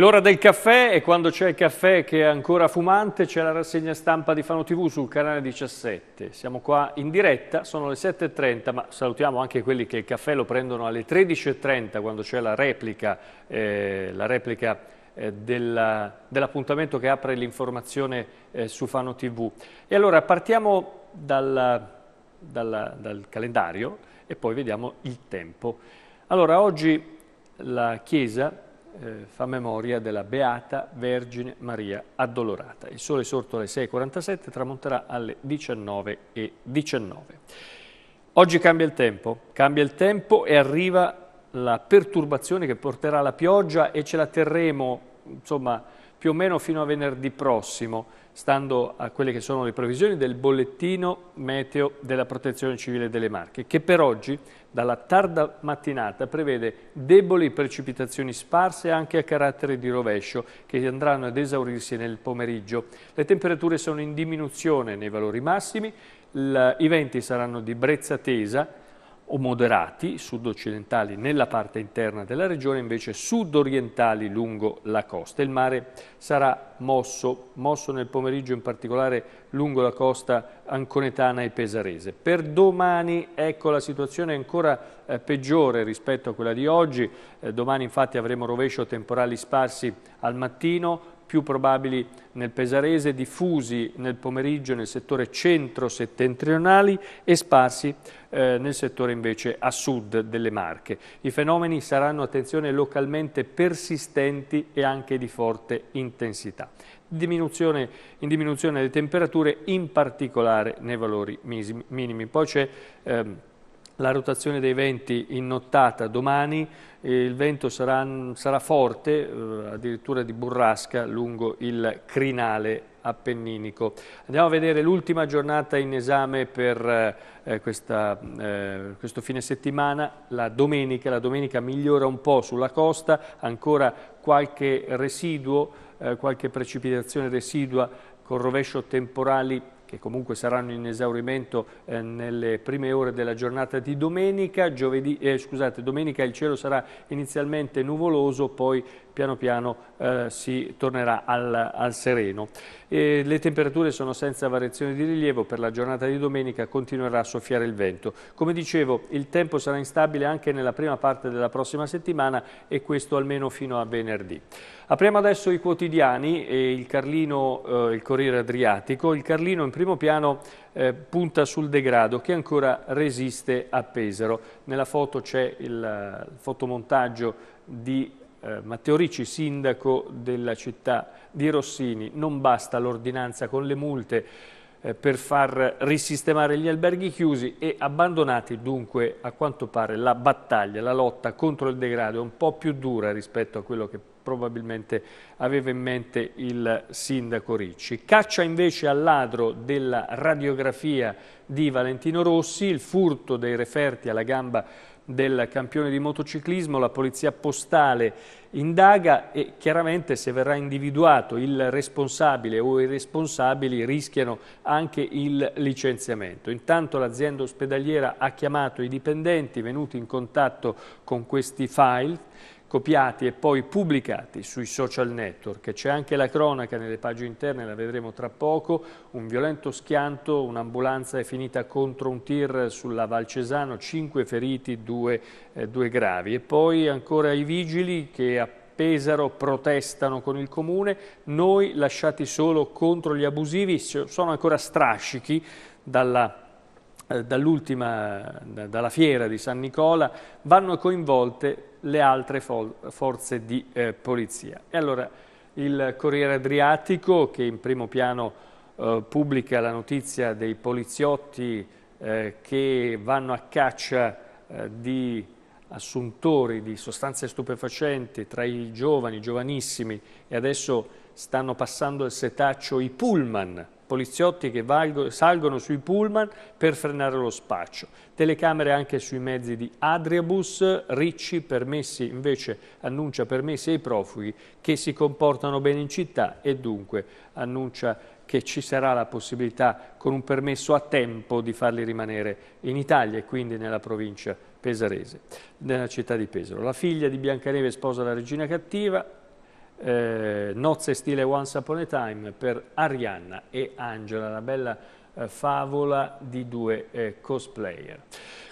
l'ora del caffè e quando c'è il caffè che è ancora fumante c'è la rassegna stampa di Fano TV sul canale 17. Siamo qua in diretta, sono le 7.30 ma salutiamo anche quelli che il caffè lo prendono alle 13.30 quando c'è la replica, eh, la replica eh, dell'appuntamento che apre l'informazione eh, su Fano TV. E allora partiamo dal, dal, dal calendario e poi vediamo il tempo. Allora oggi la Chiesa eh, fa memoria della Beata Vergine Maria Addolorata. Il sole sorto alle 6.47 tramonterà alle 19.19. .19. Oggi cambia il tempo, cambia il tempo e arriva la perturbazione che porterà la pioggia e ce la terremo, insomma, più o meno fino a venerdì prossimo, stando a quelle che sono le previsioni del bollettino meteo della Protezione Civile delle Marche, che per oggi, dalla tarda mattinata, prevede deboli precipitazioni sparse anche a carattere di rovescio, che andranno ad esaurirsi nel pomeriggio. Le temperature sono in diminuzione nei valori massimi, i venti saranno di brezza tesa, o moderati sud-occidentali nella parte interna della regione, invece sud-orientali lungo la costa. Il mare sarà mosso, mosso nel pomeriggio in particolare lungo la costa anconetana e pesarese. Per domani ecco la situazione è ancora eh, peggiore rispetto a quella di oggi, eh, domani infatti avremo rovescio temporali sparsi al mattino, più probabili nel Pesarese, diffusi nel pomeriggio nel settore centro-settentrionali e sparsi eh, nel settore invece a sud delle Marche. I fenomeni saranno, attenzione, localmente persistenti e anche di forte intensità. Diminuzione, in diminuzione delle temperature, in particolare nei valori minimi. Poi c'è... Ehm, la rotazione dei venti in nottata domani, eh, il vento sarà, sarà forte, eh, addirittura di burrasca, lungo il crinale appenninico. Andiamo a vedere l'ultima giornata in esame per eh, questa, eh, questo fine settimana, la domenica. La domenica migliora un po' sulla costa, ancora qualche residuo, eh, qualche precipitazione residua con rovescio temporali che comunque saranno in esaurimento eh, nelle prime ore della giornata di domenica. Giovedì, eh, scusate, domenica il cielo sarà inizialmente nuvoloso, poi piano piano eh, si tornerà al, al sereno. E le temperature sono senza variazioni di rilievo, per la giornata di domenica continuerà a soffiare il vento. Come dicevo, il tempo sarà instabile anche nella prima parte della prossima settimana e questo almeno fino a venerdì. Apriamo adesso i quotidiani e il Carlino, eh, il Corriere Adriatico. Il Carlino in primo piano eh, punta sul degrado che ancora resiste a Pesaro. Nella foto c'è il, il fotomontaggio di eh, Matteo Ricci, sindaco della città di Rossini, non basta l'ordinanza con le multe eh, per far risistemare gli alberghi chiusi e abbandonati dunque a quanto pare la battaglia, la lotta contro il degrado è un po' più dura rispetto a quello che probabilmente aveva in mente il sindaco Ricci. Caccia invece al ladro della radiografia di Valentino Rossi, il furto dei referti alla gamba del campione di motociclismo, la polizia postale indaga e chiaramente se verrà individuato il responsabile o i responsabili rischiano anche il licenziamento. Intanto l'azienda ospedaliera ha chiamato i dipendenti venuti in contatto con questi file copiati e poi pubblicati sui social network. C'è anche la cronaca nelle pagine interne, la vedremo tra poco, un violento schianto, un'ambulanza è finita contro un tir sulla Valcesano, 5 feriti, 2, eh, gravi. E poi ancora i vigili che a Pesaro protestano con il comune, noi lasciati solo contro gli abusivi, sono ancora strascichi dalla eh, dall'ultima, dalla fiera di San Nicola, vanno coinvolte le altre forze di eh, polizia. E allora il Corriere Adriatico che in primo piano eh, pubblica la notizia dei poliziotti eh, che vanno a caccia eh, di assuntori di sostanze stupefacenti tra i giovani, giovanissimi e adesso stanno passando il setaccio i pullman poliziotti che valgo, salgono sui pullman per frenare lo spaccio, telecamere anche sui mezzi di Adriabus, Ricci permessi, invece annuncia permessi ai profughi che si comportano bene in città e dunque annuncia che ci sarà la possibilità con un permesso a tempo di farli rimanere in Italia e quindi nella provincia pesarese, nella città di Pesaro. La figlia di Biancaneve sposa la regina cattiva, eh, Nozze stile Once Upon a Time per Arianna e Angela, una bella eh, favola di due eh, cosplayer.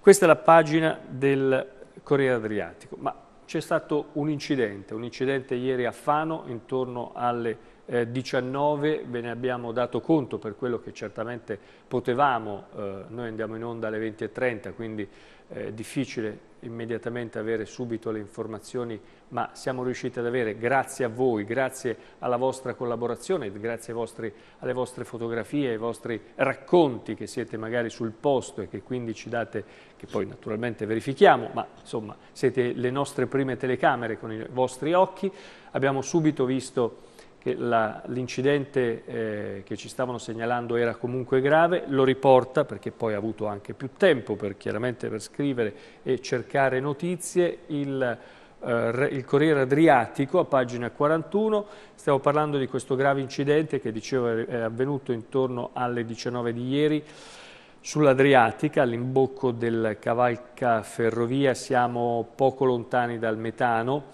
Questa è la pagina del Corriere Adriatico, ma c'è stato un incidente, un incidente ieri a Fano intorno alle eh, 19 ve ne abbiamo dato conto per quello che certamente potevamo, eh, noi andiamo in onda alle 20.30, quindi è eh, difficile immediatamente avere subito le informazioni, ma siamo riusciti ad avere, grazie a voi, grazie alla vostra collaborazione, grazie vostri, alle vostre fotografie, ai vostri racconti che siete magari sul posto e che quindi ci date, che poi naturalmente verifichiamo, ma insomma siete le nostre prime telecamere con i vostri occhi, abbiamo subito visto che l'incidente eh, che ci stavano segnalando era comunque grave, lo riporta perché poi ha avuto anche più tempo per, chiaramente per scrivere e cercare notizie, il, eh, il Corriere Adriatico a pagina 41, stiamo parlando di questo grave incidente che dicevo è avvenuto intorno alle 19 di ieri, Sull'Adriatica, all'imbocco del Cavalca Ferrovia, siamo poco lontani dal metano,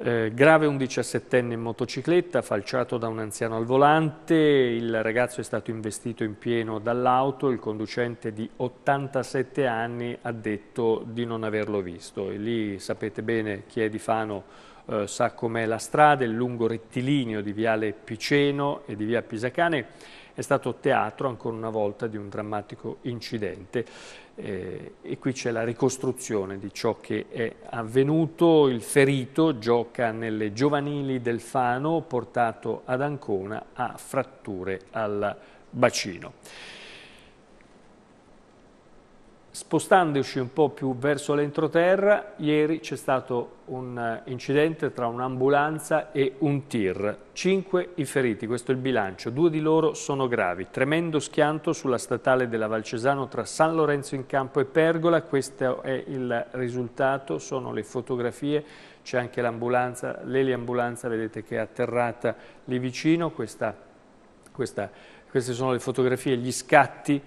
eh, grave un 17enne in motocicletta, falciato da un anziano al volante, il ragazzo è stato investito in pieno dall'auto, il conducente di 87 anni ha detto di non averlo visto. E lì sapete bene chi è di Fano eh, sa com'è la strada, il lungo rettilineo di Viale Piceno e di Via Pisacane è stato teatro ancora una volta di un drammatico incidente eh, e qui c'è la ricostruzione di ciò che è avvenuto. Il ferito gioca nelle giovanili del Fano, portato ad Ancona a fratture al bacino. Spostandoci un po' più verso l'entroterra, ieri c'è stato un eh, incidente tra un'ambulanza e un tir. Cinque i feriti, questo è il bilancio, due di loro sono gravi. Tremendo schianto sulla statale della Valcesano tra San Lorenzo in Campo e Pergola, questo è il risultato, sono le fotografie, c'è anche l'ambulanza, l'eliambulanza, vedete che è atterrata lì vicino, questa, questa, queste sono le fotografie, gli scatti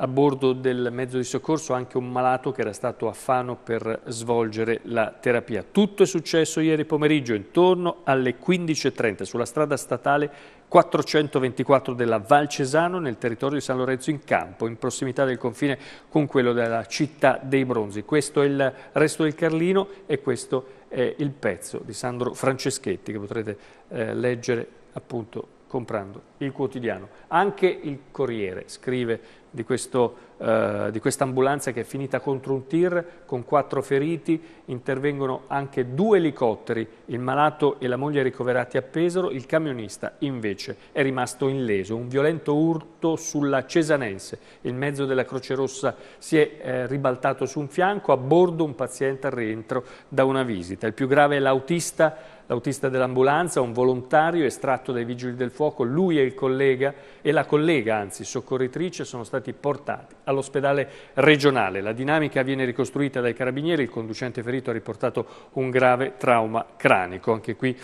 a bordo del mezzo di soccorso anche un malato che era stato a Fano per svolgere la terapia. Tutto è successo ieri pomeriggio intorno alle 15.30 sulla strada statale 424 della Val Cesano nel territorio di San Lorenzo in Campo, in prossimità del confine con quello della città dei Bronzi. Questo è il resto del Carlino e questo è il pezzo di Sandro Franceschetti che potrete eh, leggere appunto comprando il quotidiano. Anche il Corriere scrive di, questo, eh, di questa ambulanza che è finita contro un tir con quattro feriti, intervengono anche due elicotteri, il malato e la moglie ricoverati a Pesaro, il camionista invece è rimasto illeso, un violento urto sulla Cesanense, il mezzo della Croce Rossa si è eh, ribaltato su un fianco, a bordo un paziente al rientro da una visita. Il più grave è l'autista l'autista dell'ambulanza, un volontario estratto dai vigili del fuoco, lui e il collega e la collega, anzi soccorritrice, sono stati portati all'ospedale regionale. La dinamica viene ricostruita dai carabinieri, il conducente ferito ha riportato un grave trauma cranico. Anche qui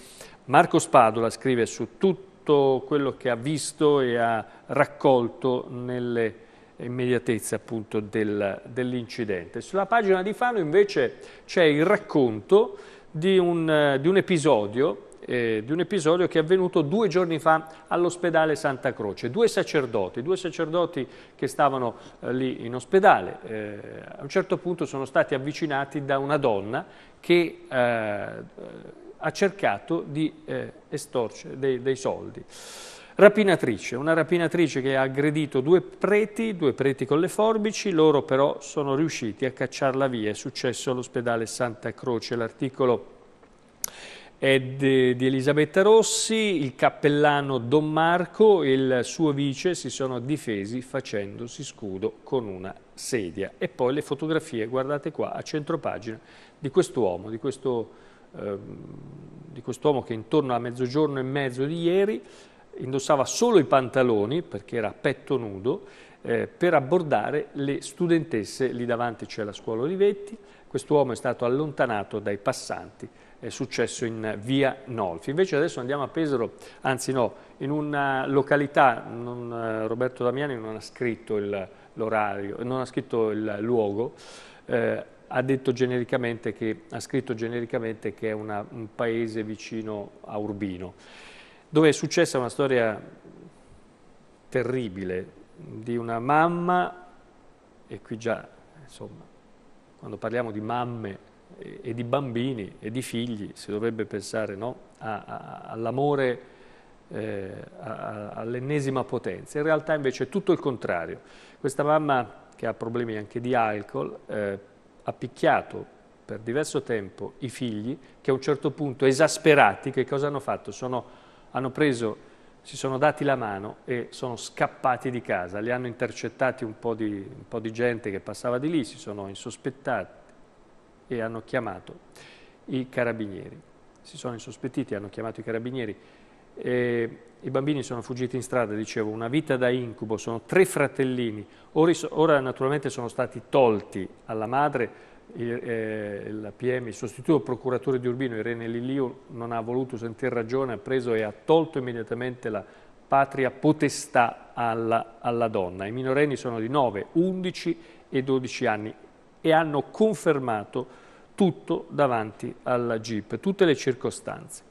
Marco Spadola scrive su tutto quello che ha visto e ha raccolto nelle immediatezza appunto del, dell'incidente. Sulla pagina di Fano invece c'è il racconto di un, eh, di un episodio eh, di un episodio che è avvenuto due giorni fa all'ospedale Santa Croce. Due sacerdoti, due sacerdoti che stavano eh, lì in ospedale, eh, a un certo punto sono stati avvicinati da una donna che eh, ha cercato di eh, estorcere dei, dei soldi. Rapinatrice, una rapinatrice che ha aggredito due preti, due preti con le forbici, loro però sono riusciti a cacciarla via, è successo all'ospedale Santa Croce, l'articolo è di, di Elisabetta Rossi, il cappellano Don Marco e il suo vice si sono difesi facendosi scudo con una sedia. E poi le fotografie, guardate qua, a centropagina, di quest'uomo, di questo... eh, quest che intorno a mezzogiorno e mezzo di ieri indossava solo i pantaloni, perché era a petto nudo, eh, per abbordare le studentesse, lì davanti c'è cioè la scuola Olivetti, quest'uomo è stato allontanato dai passanti, è successo in via Nolfi. Invece adesso andiamo a Pesaro, anzi no, in una località, non, eh, Roberto Damiani non ha scritto l'orario, non ha scritto il luogo, eh, ha detto genericamente che, ha scritto genericamente che è una, un paese vicino a Urbino dove è successa una storia terribile di una mamma, e qui già, insomma, quando parliamo di mamme e, di bambini e di figli, si dovrebbe pensare no, all'amore, eh, all'ennesima potenza. In realtà invece è tutto il contrario. Questa mamma, che ha problemi anche di alcol, eh, ha picchiato per diverso tempo i figli che a un certo punto, esasperati, che cosa hanno fatto? Sono hanno preso, si sono dati la mano e sono scappati di casa, li hanno intercettati un po' di, un po di gente che passava di lì, si sono insospettati e hanno chiamato i carabinieri. Si sono insospettiti, e hanno chiamato i carabinieri. E I bambini sono fuggiti in strada, dicevo, una vita da incubo, sono tre fratellini. Ora, ora naturalmente sono stati tolti alla madre, il, eh, il, PM, il sostituto procuratore di Urbino Irene Lilio non ha voluto sentire ragione, ha preso e ha tolto immediatamente la patria potestà alla, alla donna. I minorenni sono di 9, 11 e 12 anni e hanno confermato tutto davanti alla GIP, tutte le circostanze.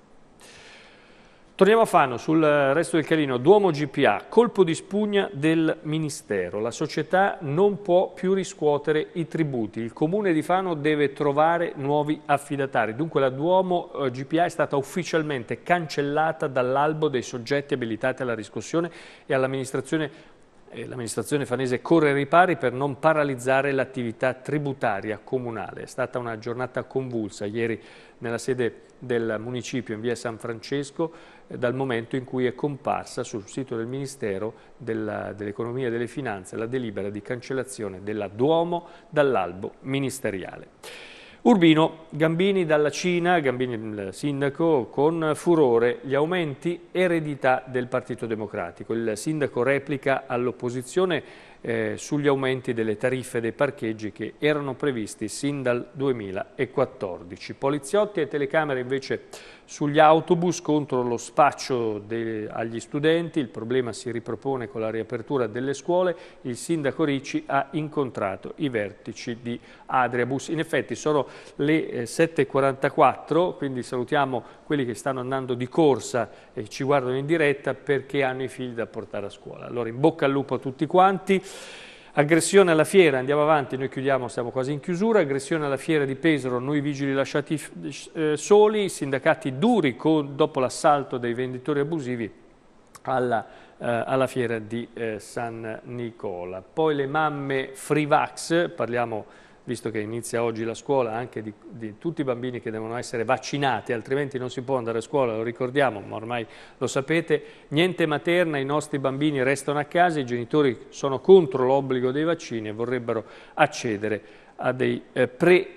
Torniamo a Fano, sul eh, resto del Calino, Duomo GPA, colpo di spugna del Ministero. La società non può più riscuotere i tributi, il Comune di Fano deve trovare nuovi affidatari. Dunque la Duomo eh, GPA è stata ufficialmente cancellata dall'albo dei soggetti abilitati alla riscossione e all'amministrazione l'amministrazione fanese corre ai ripari per non paralizzare l'attività tributaria comunale. È stata una giornata convulsa ieri nella sede del municipio in via San Francesco dal momento in cui è comparsa sul sito del Ministero dell'Economia dell e delle Finanze la delibera di cancellazione della Duomo dall'albo ministeriale. Urbino, Gambini dalla Cina, Gambini il sindaco, con furore gli aumenti eredità del Partito Democratico. Il sindaco replica all'opposizione eh, sugli aumenti delle tariffe dei parcheggi che erano previsti sin dal 2014. Poliziotti e telecamere invece sugli autobus contro lo spaccio de, agli studenti, il problema si ripropone con la riapertura delle scuole, il sindaco Ricci ha incontrato i vertici di Adriabus. In effetti sono le 7.44, eh, quindi salutiamo quelli che stanno andando di corsa e ci guardano in diretta perché hanno i figli da portare a scuola. Allora in bocca al lupo a tutti quanti. Aggressione alla fiera, andiamo avanti, noi chiudiamo, siamo quasi in chiusura, aggressione alla fiera di Pesaro, noi vigili lasciati eh, soli, sindacati duri con, dopo l'assalto dei venditori abusivi alla, eh, alla fiera di eh, San Nicola. Poi le mamme Frivax, parliamo di visto che inizia oggi la scuola anche di, di, tutti i bambini che devono essere vaccinati, altrimenti non si può andare a scuola, lo ricordiamo, ma ormai lo sapete, niente materna, i nostri bambini restano a casa, i genitori sono contro l'obbligo dei vaccini e vorrebbero accedere a dei eh, pre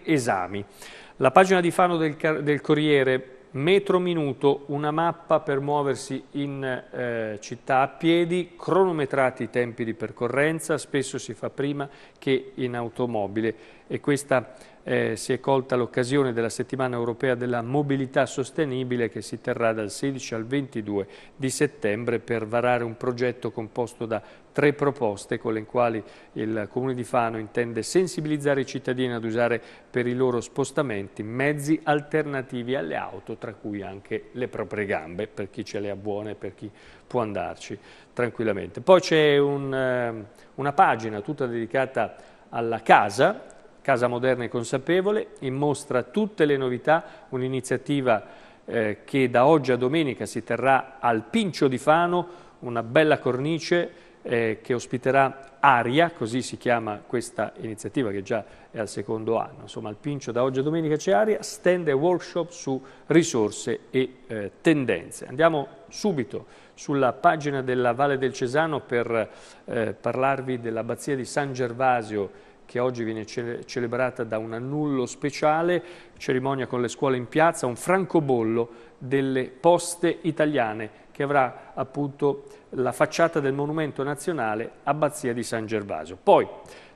La pagina di Fano del, del Corriere metro minuto, una mappa per muoversi in eh, città a piedi, cronometrati i tempi di percorrenza, spesso si fa prima che in automobile e questa eh, si è colta l'occasione della settimana europea della mobilità sostenibile che si terrà dal 16 al 22 di settembre per varare un progetto composto da tre proposte con le quali il Comune di Fano intende sensibilizzare i cittadini ad usare per i loro spostamenti mezzi alternativi alle auto, tra cui anche le proprie gambe, per chi ce le ha buone e per chi può andarci tranquillamente. Poi c'è un, eh, una pagina tutta dedicata alla casa, Casa Moderna e Consapevole, in mostra tutte le novità, un'iniziativa eh, che da oggi a domenica si terrà al Pincio di Fano, una bella cornice eh, che ospiterà Aria, così si chiama questa iniziativa che già è al secondo anno. Insomma, al Pincio da oggi a domenica c'è Aria, stand e workshop su risorse e eh, tendenze. Andiamo subito sulla pagina della Valle del Cesano per eh, parlarvi dell'abbazia di San Gervasio che oggi viene cele celebrata da un annullo speciale, cerimonia con le scuole in piazza, un francobollo delle poste italiane che avrà appunto la facciata del Monumento Nazionale Abbazia di San Gervasio. Poi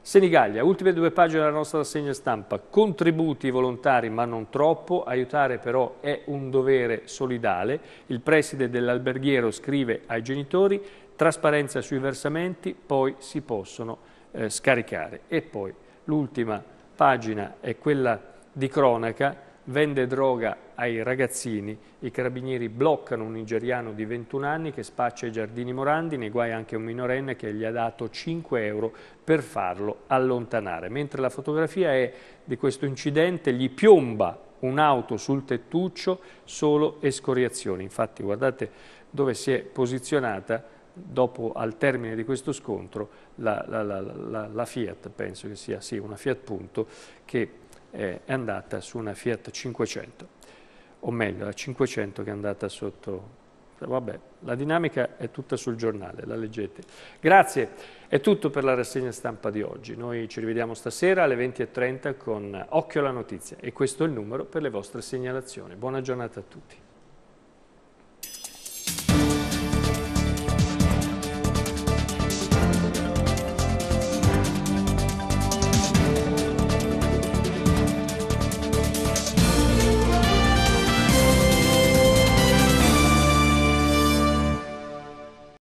Senigallia, ultime due pagine della nostra rassegna stampa, contributi volontari ma non troppo, aiutare però è un dovere solidale, il preside dell'alberghiero scrive ai genitori, trasparenza sui versamenti, poi si possono eh, scaricare. E poi l'ultima pagina è quella di cronaca, vende droga ai ragazzini, i carabinieri bloccano un nigeriano di 21 anni che spaccia i giardini Morandi, ne guai anche un minorenne che gli ha dato 5 euro per farlo allontanare. Mentre la fotografia è di questo incidente, gli piomba un'auto sul tettuccio, solo escoriazioni. Infatti guardate dove si è posizionata dopo al termine di questo scontro la, la, la, la Fiat, penso che sia sì, una Fiat Punto, che è andata su una Fiat 500, o meglio la 500 che è andata sotto... Vabbè, la dinamica è tutta sul giornale, la leggete. Grazie, è tutto per la rassegna stampa di oggi. Noi ci rivediamo stasera alle 20.30 con Occhio alla notizia e questo è il numero per le vostre segnalazioni. Buona giornata a tutti.